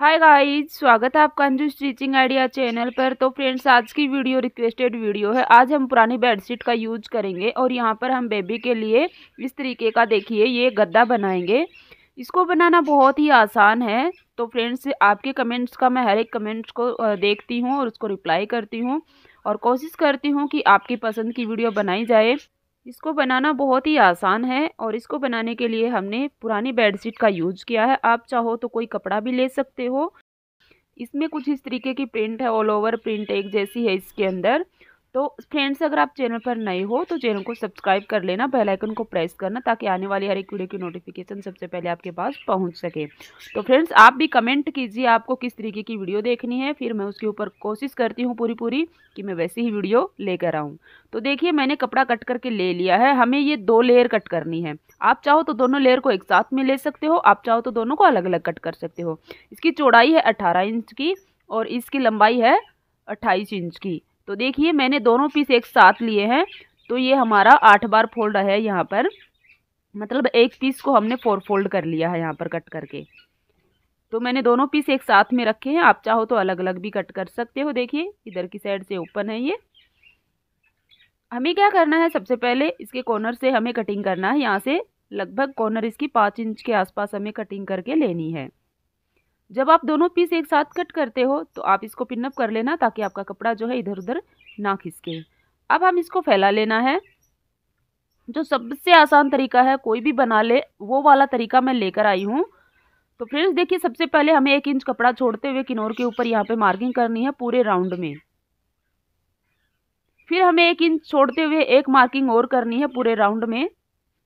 hi guys स्वागत है आपका अंजू स्टिचिंग आइडिया चैनल पर तो फ्रेंड्स आज की वीडियो रिक्वेस्टेड वीडियो है आज हम पुरानी बेडशीट का यूज करेंगे और यहाँ पर हम बेबी के लिए इस तरीके का देखिए ये गद्दा बनाएंगे इसको बनाना बहुत ही आसान है तो फ्रेंड्स आपके कमेंट्स का मैं हर एक कमेंट्स को देखती हूँ और उसको रिप्लाई करती हूँ और कोशिश करती हूँ कि आपकी पसंद की वीडियो बनाई जाए इसको बनाना बहुत ही आसान है और इसको बनाने के लिए हमने पुरानी बेडशीट का यूज किया है आप चाहो तो कोई कपड़ा भी ले सकते हो इसमें कुछ इस तरीके की प्रिंट है ऑल ओवर प्रिंट एक जैसी है इसके अंदर तो फ्रेंड्स अगर आप चैनल पर नए हो तो चैनल को सब्सक्राइब कर लेना बेल आइकन को प्रेस करना ताकि आने वाली हर एक वीडियो की नोटिफिकेशन सबसे पहले आपके पास पहुंच सके तो फ्रेंड्स आप भी कमेंट कीजिए आपको किस तरीके की वीडियो देखनी है फिर मैं उसके ऊपर कोशिश करती हूँ पूरी पूरी कि मैं वैसी ही वीडियो लेकर आऊँ तो देखिए मैंने कपड़ा कट करके ले लिया है हमें ये दो लेयर कट करनी है आप चाहो तो दोनों लेयर को एक साथ में ले सकते हो आप चाहो तो दोनों को अलग अलग कट कर सकते हो इसकी चौड़ाई है अट्ठारह इंच की और इसकी लंबाई है अट्ठाईस इंच की तो देखिए मैंने दोनों पीस एक साथ लिए हैं तो ये हमारा आठ बार फोल्ड है यहाँ पर मतलब एक पीस को हमने फोर फोल्ड कर लिया है यहाँ पर कट करके तो मैंने दोनों पीस एक साथ में रखे हैं आप चाहो तो अलग अलग भी कट कर सकते हो देखिए इधर की साइड से ओपन है ये हमें क्या करना है सबसे पहले इसके कॉर्नर से हमें कटिंग करना है यहाँ से लगभग कॉर्नर इसकी पाँच इंच के आसपास हमें कटिंग करके लेनी है जब आप दोनों पीस एक साथ कट करते हो तो आप इसको पिनअप कर लेना ताकि आपका कपड़ा जो है इधर उधर ना खिसके अब हम इसको फैला लेना है जो सबसे आसान तरीका है कोई भी बना ले वो वाला तरीका मैं लेकर आई हूँ तो फ्रेंड्स देखिए सबसे पहले हमें एक इंच कपड़ा छोड़ते हुए किनोर के ऊपर यहाँ पे मार्किंग करनी है पूरे राउंड में फिर हमें एक इंच छोड़ते हुए एक मार्किंग और करनी है पूरे राउंड में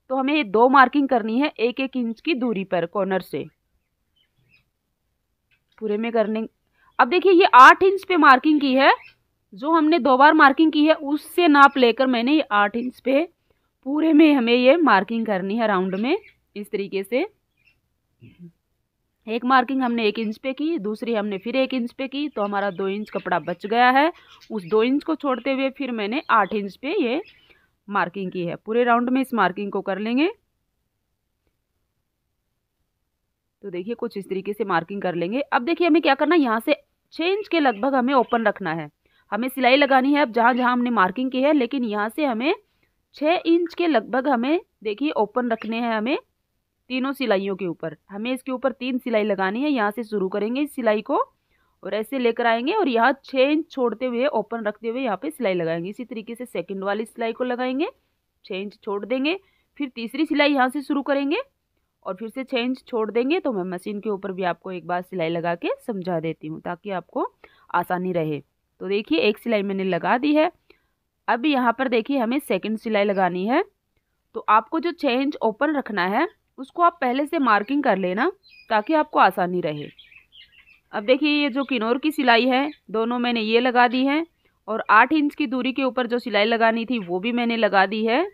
तो हमें दो मार्किंग करनी है एक एक इंच की दूरी पर कॉर्नर से पूरे में करने अब देखिए ये आठ इंच पे मार्किंग की है जो हमने दो बार मार्किंग की है उससे नाप लेकर मैंने ये आठ इंच पे पूरे में हमें ये मार्किंग करनी है राउंड में इस तरीके से एक मार्किंग हमने एक इंच पे की दूसरी हमने फिर एक इंच पे की तो हमारा दो इंच कपड़ा बच गया है उस दो इंच को छोड़ते हुए फिर मैंने आठ इंच पे ये मार्किंग की है पूरे राउंड में इस मार्किंग को कर लेंगे तो देखिए कुछ इस तरीके से मार्किंग कर लेंगे अब देखिए हमें क्या करना है यहाँ से छः इंच के लगभग हमें ओपन रखना है हमें सिलाई लगानी है अब जहाँ जहाँ हमने मार्किंग की है लेकिन यहाँ से हमें छः इंच के लगभग हमें देखिए ओपन रखने हैं हमें तीनों सिलाइयों के ऊपर हमें इसके ऊपर तीन सिलाई लगानी है यहाँ से शुरू करेंगे इस सिलाई को और ऐसे लेकर आएंगे और यहाँ छः इंच छोड़ते हुए ओपन रखते हुए यहाँ पे सिलाई लगाएंगे इसी तरीके से सेकंड वाली सिलाई को लगाएंगे छः इंच छोड़ देंगे फिर तीसरी सिलाई यहाँ से शुरू करेंगे और फिर से छः इंच छोड़ देंगे तो मैं मशीन के ऊपर भी आपको एक बार सिलाई लगा के समझा देती हूँ ताकि आपको आसानी रहे तो देखिए एक सिलाई मैंने लगा दी है अब यहाँ पर देखिए हमें सेकंड सिलाई लगानी है तो आपको जो छः इंच ओपन रखना है उसको आप पहले से मार्किंग कर लेना ताकि आपको आसानी रहे अब देखिए ये जो किनोर की सिलाई है दोनों मैंने ये लगा दी है और आठ इंच की दूरी के ऊपर जो सिलाई लगानी थी वो भी मैंने लगा दी है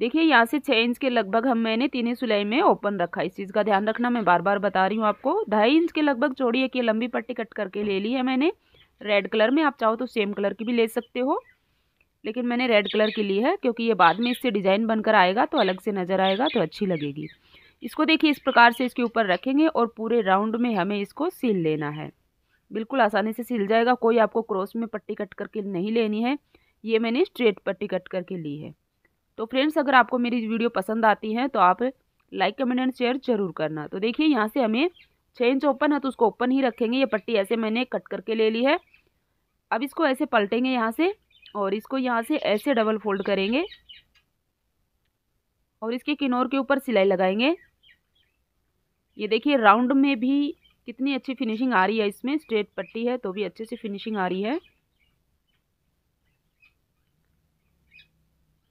देखिए यहाँ से छः इंच के लगभग हम मैंने तीन सिलाई में ओपन रखा इस चीज़ का ध्यान रखना मैं बार बार बता रही हूँ आपको ढाई इंच के लगभग चौड़ी एक ये लंबी पट्टी कट करके ले ली है मैंने रेड कलर में आप चाहो तो सेम कलर की भी ले सकते हो लेकिन मैंने रेड कलर की ली है क्योंकि ये बाद में इससे डिज़ाइन बनकर आएगा तो अलग से नज़र आएगा तो अच्छी लगेगी इसको देखिए इस प्रकार से इसके ऊपर रखेंगे और पूरे राउंड में हमें इसको सिल लेना है बिल्कुल आसानी से सिल जाएगा कोई आपको क्रॉस में पट्टी कट करके नहीं लेनी है ये मैंने स्ट्रेट पट्टी कट करके ली है तो फ्रेंड्स अगर आपको मेरी वीडियो पसंद आती है तो आप लाइक कमेंट एंड शेयर जरूर करना तो देखिए यहाँ से हमें छः इंच ओपन है तो उसको ओपन ही रखेंगे ये पट्टी ऐसे मैंने कट करके ले ली है अब इसको ऐसे पलटेंगे यहाँ से और इसको यहाँ से ऐसे डबल फोल्ड करेंगे और इसके किनौर के ऊपर सिलाई लगाएंगे ये देखिए राउंड में भी कितनी अच्छी फिनिशिंग आ रही है इसमें स्ट्रेट पट्टी है तो भी अच्छे से फिनिशिंग आ रही है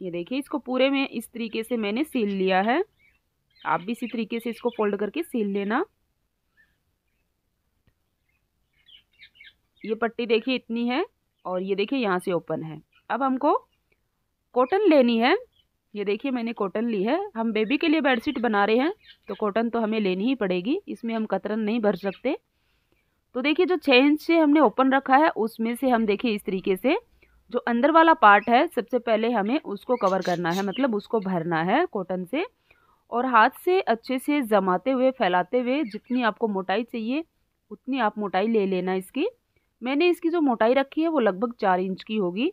ये देखिए इसको पूरे में इस तरीके से मैंने सील लिया है आप भी इसी तरीके से इसको फोल्ड करके सील लेना ये पट्टी देखिए इतनी है और ये देखिए यहाँ से ओपन है अब हमको कॉटन लेनी है ये देखिए मैंने कॉटन ली है हम बेबी के लिए बेडशीट बना रहे हैं तो कॉटन तो हमें लेनी ही पड़ेगी इसमें हम कतरन नहीं भर सकते तो देखिए जो छः इंच से हमने ओपन रखा है उसमें से हम देखिए इस तरीके से जो अंदर वाला पार्ट है सबसे पहले हमें उसको कवर करना है मतलब उसको भरना है कॉटन से और हाथ से अच्छे से जमाते हुए फैलाते हुए जितनी आपको मोटाई चाहिए उतनी आप मोटाई ले लेना इसकी मैंने इसकी जो मोटाई रखी है वो लगभग चार इंच की होगी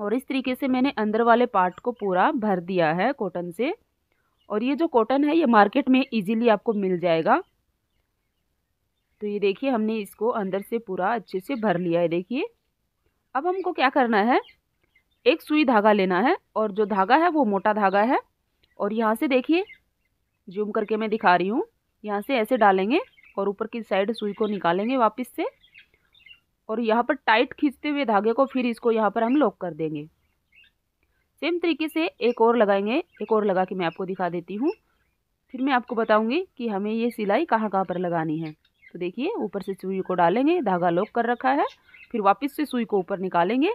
और इस तरीके से मैंने अंदर वाले पार्ट को पूरा भर दिया है कॉटन से और ये जो कॉटन है ये मार्केट में इजीली आपको मिल जाएगा तो ये देखिए हमने इसको अंदर से पूरा अच्छे से भर लिया है देखिए अब हमको क्या करना है एक सुई धागा लेना है और जो धागा है वो मोटा धागा है और यहाँ से देखिए जूम करके मैं दिखा रही हूँ यहाँ से ऐसे डालेंगे और ऊपर की साइड सुई को निकालेंगे वापस से और यहाँ पर टाइट खींचते हुए धागे को फिर इसको यहाँ पर हम लॉक कर देंगे सेम तरीके से एक और लगाएंगे एक और लगा के मैं आपको दिखा देती हूँ फिर मैं आपको बताऊँगी कि हमें ये सिलाई कहाँ कहाँ पर लगानी है तो देखिए ऊपर से सुई को डालेंगे धागा लॉक कर रखा है फिर वापस से सुई को ऊपर निकालेंगे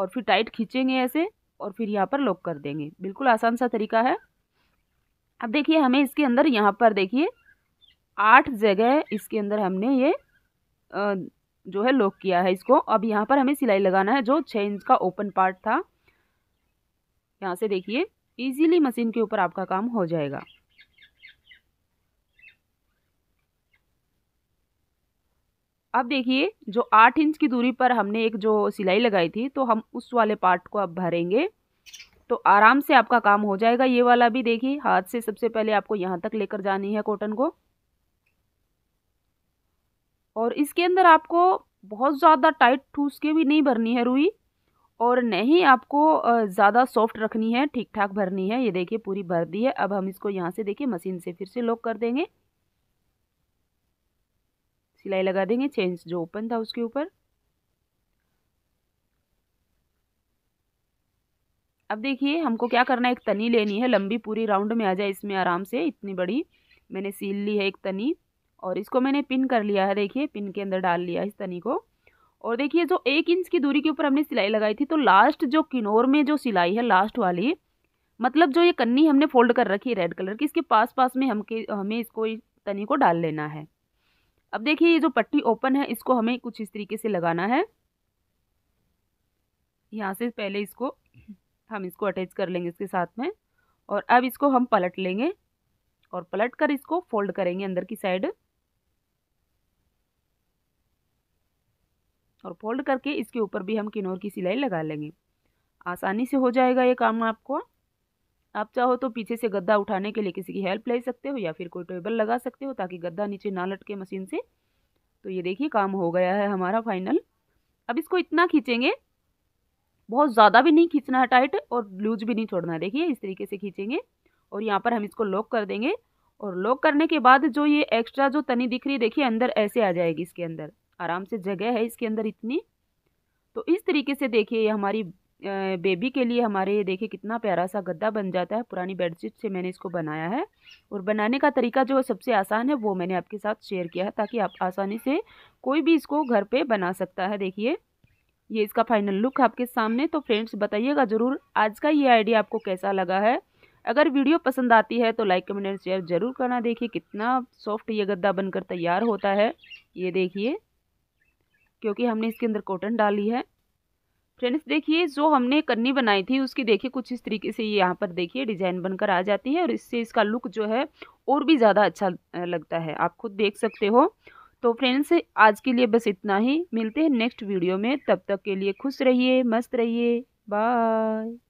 और फिर टाइट खींचेंगे ऐसे और फिर यहाँ पर लॉक कर देंगे बिल्कुल आसान सा तरीका है अब देखिए हमें इसके अंदर यहाँ पर देखिए आठ जगह इसके अंदर हमने ये जो है लॉक किया है इसको अब यहाँ पर हमें सिलाई लगाना है जो छः इंच का ओपन पार्ट था यहाँ से देखिए इजीली मशीन के ऊपर आपका काम हो जाएगा अब देखिए जो आठ इंच की दूरी पर हमने एक जो सिलाई लगाई थी तो हम उस वाले पार्ट को अब भरेंगे तो आराम से आपका काम हो जाएगा ये वाला भी देखिए हाथ से सबसे पहले आपको यहाँ तक लेकर जानी है कॉटन को और इसके अंदर आपको बहुत ज़्यादा टाइट ठूस के भी नहीं भरनी है रुई और नहीं आपको ज़्यादा सॉफ्ट रखनी है ठीक ठाक भरनी है ये देखिए पूरी भर दी है अब हम इसको यहाँ से देखिए मशीन से फिर से लॉक कर देंगे सिलाई लगा देंगे चेंज जो ओपन था उसके ऊपर अब देखिए हमको क्या करना है एक तनी लेनी है लंबी पूरी राउंड में आ जाए इसमें आराम से इतनी बड़ी मैंने सील ली है एक तनी और इसको मैंने पिन कर लिया है देखिए पिन के अंदर डाल लिया है इस तनी को और देखिए जो एक इंच की दूरी के ऊपर हमने सिलाई लगाई थी तो लास्ट जो किनोर में जो सिलाई है लास्ट वाली मतलब जो ये कन्नी हमने फोल्ड कर रखी है रेड कलर की इसके पास पास में हमके हमें इसको तनी को डाल लेना है अब देखिए ये जो पट्टी ओपन है इसको हमें कुछ इस तरीके से लगाना है यहाँ से पहले इसको हम इसको अटैच कर लेंगे इसके साथ में और अब इसको हम पलट लेंगे और पलट कर इसको फोल्ड करेंगे अंदर की साइड और फोल्ड करके इसके ऊपर भी हम किनोर की सिलाई लगा लेंगे आसानी से हो जाएगा ये काम आपको आप चाहो तो पीछे से गद्दा उठाने के लिए किसी की हेल्प ले सकते हो या फिर कोई टेबल लगा सकते हो ताकि गद्दा नीचे ना लटके मशीन से तो ये देखिए काम हो गया है हमारा फाइनल अब इसको इतना खींचेंगे बहुत ज़्यादा भी नहीं खींचना है टाइट और लूज भी नहीं छोड़ना है देखिए इस तरीके से खींचेंगे और यहाँ पर हम इसको लॉक कर देंगे और लॉक करने के बाद जो ये एक्स्ट्रा जो तनी दिख रही है देखिए अंदर ऐसे आ जाएगी इसके अंदर आराम से जगह है इसके अंदर इतनी तो इस तरीके से देखिए ये हमारी बेबी के लिए हमारे ये देखिए कितना प्यारा सा गद्दा बन जाता है पुरानी बेडशीट से मैंने इसको बनाया है और बनाने का तरीका जो सबसे आसान है वो मैंने आपके साथ शेयर किया है ताकि आप आसानी से कोई भी इसको घर पे बना सकता है देखिए ये इसका फाइनल लुक आपके सामने तो फ्रेंड्स बताइएगा ज़रूर आज का ये आइडिया आपको कैसा लगा है अगर वीडियो पसंद आती है तो लाइक कमेंट एंड शेयर जरूर करना देखिए कितना सॉफ्ट ये गद्दा बनकर तैयार होता है ये देखिए क्योंकि हमने इसके अंदर कॉटन डाली है फ्रेंड्स देखिए जो हमने कन्नी बनाई थी उसकी देखिए कुछ इस तरीके से ये यहाँ पर देखिए डिज़ाइन बनकर आ जाती है और इससे इसका लुक जो है और भी ज़्यादा अच्छा लगता है आप खुद देख सकते हो तो फ्रेंड्स आज के लिए बस इतना ही मिलते हैं नेक्स्ट वीडियो में तब तक के लिए खुश रहिए मस्त रहिए बाय